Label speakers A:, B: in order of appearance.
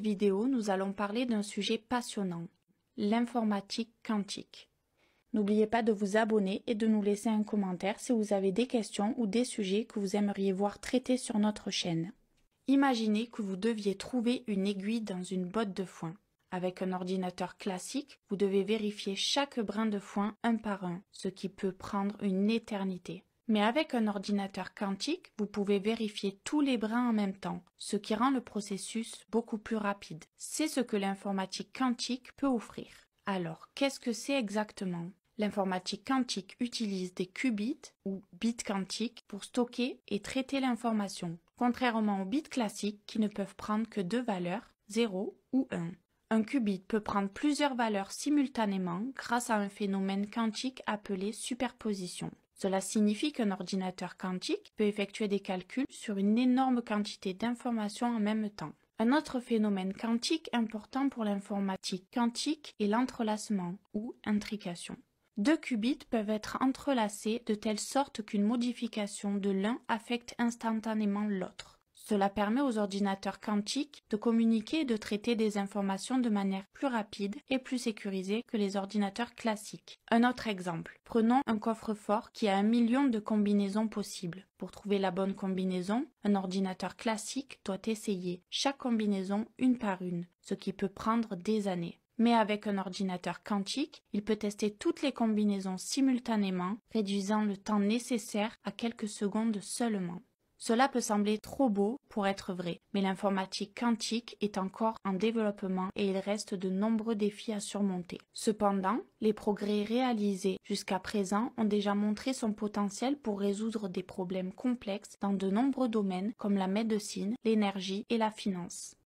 A: vidéo, nous allons parler d'un sujet passionnant, l'informatique quantique. N'oubliez pas de vous abonner et de nous laisser un commentaire si vous avez des questions ou des sujets que vous aimeriez voir traités sur notre chaîne. Imaginez que vous deviez trouver une aiguille dans une botte de foin. Avec un ordinateur classique, vous devez vérifier chaque brin de foin un par un, ce qui peut prendre une éternité. Mais avec un ordinateur quantique, vous pouvez vérifier tous les brins en même temps, ce qui rend le processus beaucoup plus rapide. C'est ce que l'informatique quantique peut offrir. Alors, qu'est-ce que c'est exactement L'informatique quantique utilise des qubits ou bits quantiques pour stocker et traiter l'information, contrairement aux bits classiques qui ne peuvent prendre que deux valeurs, 0 ou 1. Un qubit peut prendre plusieurs valeurs simultanément grâce à un phénomène quantique appelé superposition. Cela signifie qu'un ordinateur quantique peut effectuer des calculs sur une énorme quantité d'informations en même temps. Un autre phénomène quantique important pour l'informatique quantique est l'entrelacement ou intrication. Deux qubits peuvent être entrelacés de telle sorte qu'une modification de l'un affecte instantanément l'autre. Cela permet aux ordinateurs quantiques de communiquer et de traiter des informations de manière plus rapide et plus sécurisée que les ordinateurs classiques. Un autre exemple. Prenons un coffre-fort qui a un million de combinaisons possibles. Pour trouver la bonne combinaison, un ordinateur classique doit essayer chaque combinaison une par une, ce qui peut prendre des années. Mais avec un ordinateur quantique, il peut tester toutes les combinaisons simultanément, réduisant le temps nécessaire à quelques secondes seulement. Cela peut sembler trop beau pour être vrai, mais l'informatique quantique est encore en développement et il reste de nombreux défis à surmonter. Cependant, les progrès réalisés jusqu'à présent ont déjà montré son potentiel pour résoudre des problèmes complexes dans de nombreux domaines comme la médecine, l'énergie et la finance.